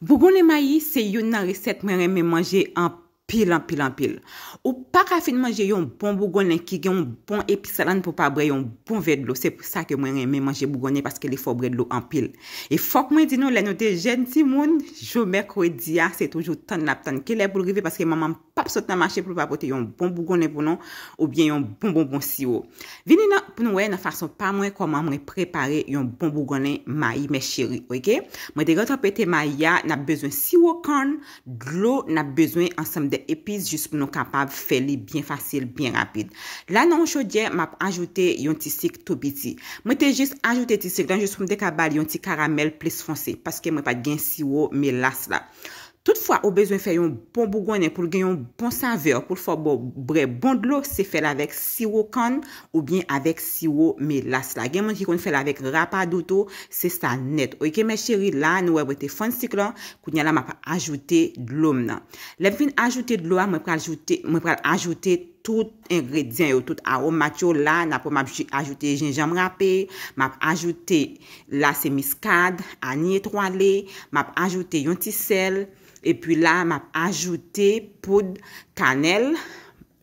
Bougon le mayi se yon nan reset men reme manje an pil an pil an pil. Paka fin manje yon bon bougone ki gen yon bon epi salan pou pa bre yon bon vedlo. Se pou sa ke mwen reme manje bougone paske li fo bre dlou anpil. E fok mwen di nou la nou de jen ti moun, jo merkwe di a, se toujou tan nap tan kele pou rive paske maman pap sot nan mache pou papote yon bon bougone pou nou ou bien yon bon bonbon siwo. Vini nan pou nou wey nan fason pa mwen koman mwen prepare yon bon bougone mayi me chiri. Mwen de retropete mayi ya, nan bezwen siwo korn, glou, nan bezwen ansam de epis just pou nou kapav fel. li byen fasil, byen rapide. La nan ou chodye, map anjoute yon ti sik to biti. Mwen te jist anjoute ti sik dan jist pou m dekabal yon ti karamel plis fonse. Paske mwen pa gen siwo me las la. Toutfwa, ou bezwen fè yon bon bougonè, pou l gen yon bon saver, pou l fò bon bre, bon dlo, se fè la vek siwo kan, ou bien avek siwo melas la. Gen moun ki kon fè la vek rapa douto, se sta net. Ok, mè chéri, la nouè wè te fon sik lan, kou nyan la m ap ajoute dlo m nan. Lèm fin ajoute dlo a, mwen pral ajoute ton. tout ingredyen yo, tout aromatyo la, napo map ajoute jenjam rapè, map ajoute la semiskade, anye trwalè, map ajoute yon ti sel, epi la map ajoute poud kanel,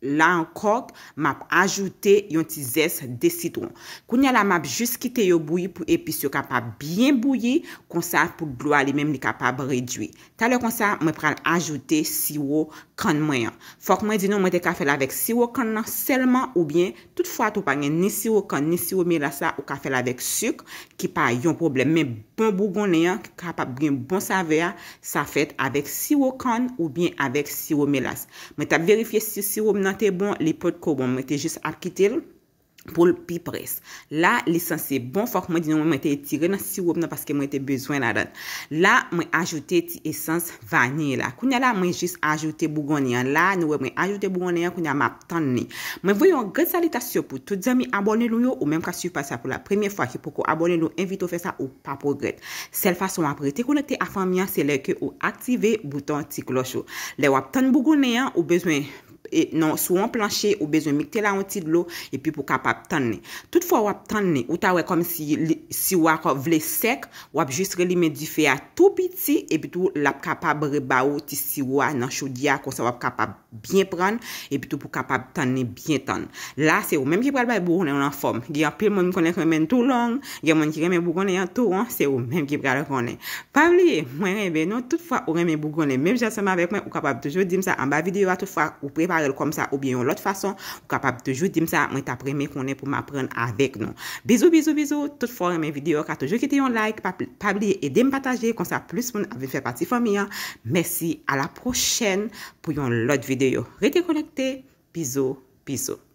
la an kok, map ajoute yon ti zes de siton. Koun ya la map jist kite yo bouye pou epis yo kapab bien bouye, konsa pou blou alimem li kapab reduye. Talè konsa, mwen pral ajoute siwokan mwen yon. Fok mwen di nou mwen de kafel avek siwokan nan selman ou bien, tout fwa tou pan gen ni siwokan, ni siwomelas la ou kafel avek suk, ki pa yon problem men bon bougon le yon, ki kapab gen bon savea, sa fèt avek siwokan ou bien avek siwomelas. Mwen tap verifiye siwokan nan Mwen te bon li pot ko bon mwen te jist ap kitil pou l pi pres. La lisans se bon fok mwen di nou mwen te etire nan siwop nan paske mwen te bezwen la don. La mwen ajoute ti esans vanye la. Kounya la mwen jist ajoute bougon niyan. La nou wè mwen ajoute bougon niyan kounya mwen ap tan ni. Mwen voyon gred salitasyon pou tout zami abone lou yo ou menm ka suf pa sa pou la premiye fwa ki pou ko abone lou. Invite ou fe sa ou pa pou gred. Sel fason apre te konekte afan miyan seleke ou aktive bouton ti klochou. Le wap tan bougon niyan ou bezwen... E nan sou an planche ou bezon mikte la an ti de lo, epi pou kapap tanne. Tout fwa wap tanne, ou ta wè kom si si wak wè vle sek, wap jistre li men di fè a tou piti, epi tou wap kapap reba ou ti si wak nan chou diya konsa wap kapap bien pran, epi tou pou kapap tanne bien tan. La, se ou, menm ki pral bay bourne ou nan fom. Gè an pil moun moun konen kwen men tou long, gè moun ki remen bourne an tou ron, se ou, menm ki pral ron. Pabli, mwen mwen be, nou, tout fwa ou remen bourne, menm jasem avek men, ou kapap tou Ou bien yon lot fason Ou kapab toujou dim sa Mwen tap reme konen pou m apren avèk nou Bizou, bizou, bizou Tout fòre men videyo Katojou kite yon like Pabliye edè m pataje Konsa plus moun avè fè pati fòm yon Mèsi, a la prochen Pou yon lot videyo Rete konekte Bizou, bizou